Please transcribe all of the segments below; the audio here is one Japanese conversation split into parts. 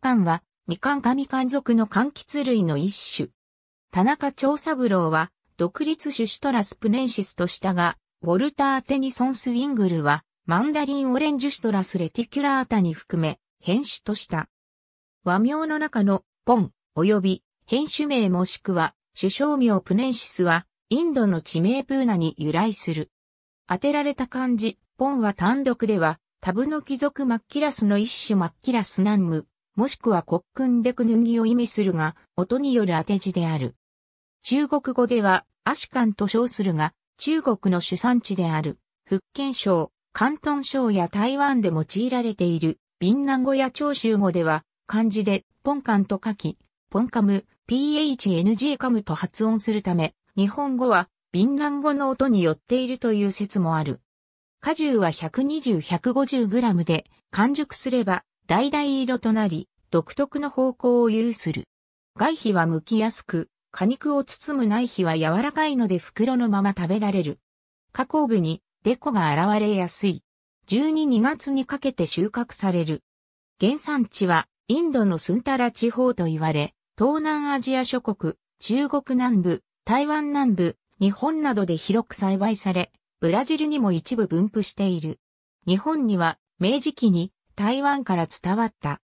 本ンは、みかん神柑族の柑橘類の一種。田中長三郎は、独立種シトラスプネンシスとしたが、ウォルター・テニソン・スウィングルは、マンダリン・オレンジュシトラス・レティキュラータに含め、変種とした。和名の中の、ポン、及び、変種名もしくは、首相名プネンシスは、インドの地名プーナに由来する。当てられた漢字、ポンは単独では、タブの貴族マッキラスの一種マッキラス南無、もしくは国訓でくぬぎを意味するが、音による当て字である。中国語では、アシカンと称するが、中国の主産地である、福建省、広東省や台湾で用いられている、ビンン語や長州語では、漢字で、ポンカンと書き、ポンカム、phng カムと発音するため、日本語は、ビンラン語の音によっているという説もある。果汁は120-150グラムで、完熟すれば橙色となり、独特の方向を有する。外皮は剥きやすく、果肉を包む内皮は柔らかいので袋のまま食べられる。加工部にデコが現れやすい。12-2月にかけて収穫される。原産地はインドのスンタラ地方と言われ、東南アジア諸国、中国南部、台湾南部、日本などで広く栽培され、ブラジルにも一部分布している。日本には明治期に台湾から伝わった。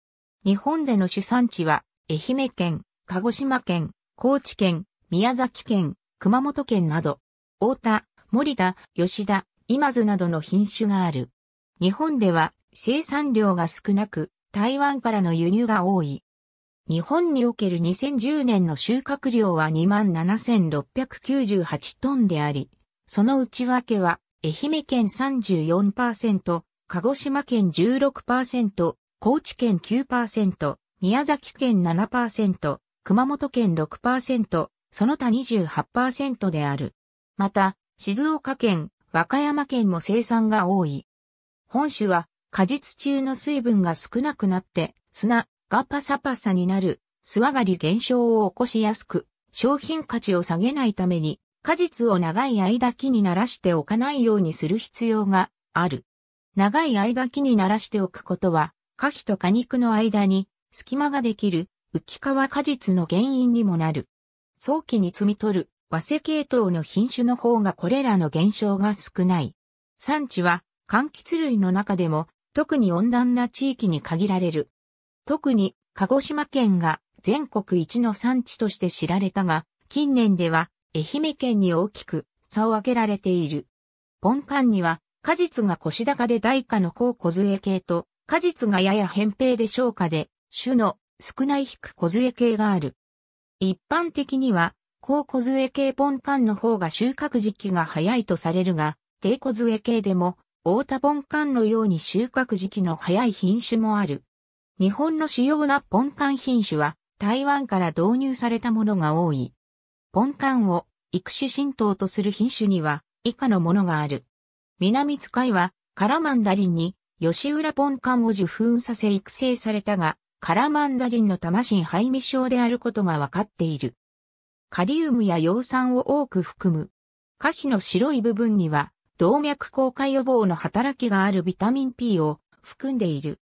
日本での主産地は、愛媛県、鹿児島県、高知県、宮崎県、熊本県など、大田、森田、吉田、今津などの品種がある。日本では生産量が少なく、台湾からの輸入が多い。日本における2010年の収穫量は27,698トンであり、その内訳は愛媛県34%、鹿児島県16%、高知県9%、宮崎県7%、熊本県6%、その他28%である。また、静岡県、和歌山県も生産が多い。本種は果実中の水分が少なくなって砂がパサパサになる素上がり現象を起こしやすく商品価値を下げないために果実を長い間木にならしておかないようにする必要がある。長い間木にならしておくことは、果皮と果肉の間に隙間ができる浮皮果実の原因にもなる。早期に摘み取る和製系統の品種の方がこれらの現象が少ない。産地は柑橘類の中でも特に温暖な地域に限られる。特に鹿児島県が全国一の産地として知られたが、近年では愛媛県に大きく差を分けられている。本館には果実が腰高で大価の高小杖系と、果実がやや扁平で小化で、種の少ない低小杖系がある。一般的には、高小杖系ポンカンの方が収穫時期が早いとされるが、低小杖系でも、大田ポンカンのように収穫時期の早い品種もある。日本の主要なポンカン品種は、台湾から導入されたものが多い。ポンカンを育種浸透とする品種には、以下のものがある。南使いは、カラマンダリンに、吉浦ポンカンを受粉させ育成されたが、カラマンダリンの魂排味症であることがわかっている。カリウムや葉酸を多く含む。下皮の白い部分には、動脈硬化予防の働きがあるビタミン P を含んでいる。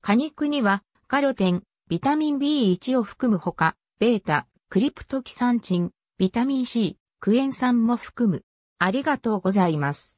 果肉には、カロテン、ビタミン B1 を含むほか、ベータ、クリプトキサンチン、ビタミン C、クエン酸も含む。ありがとうございます。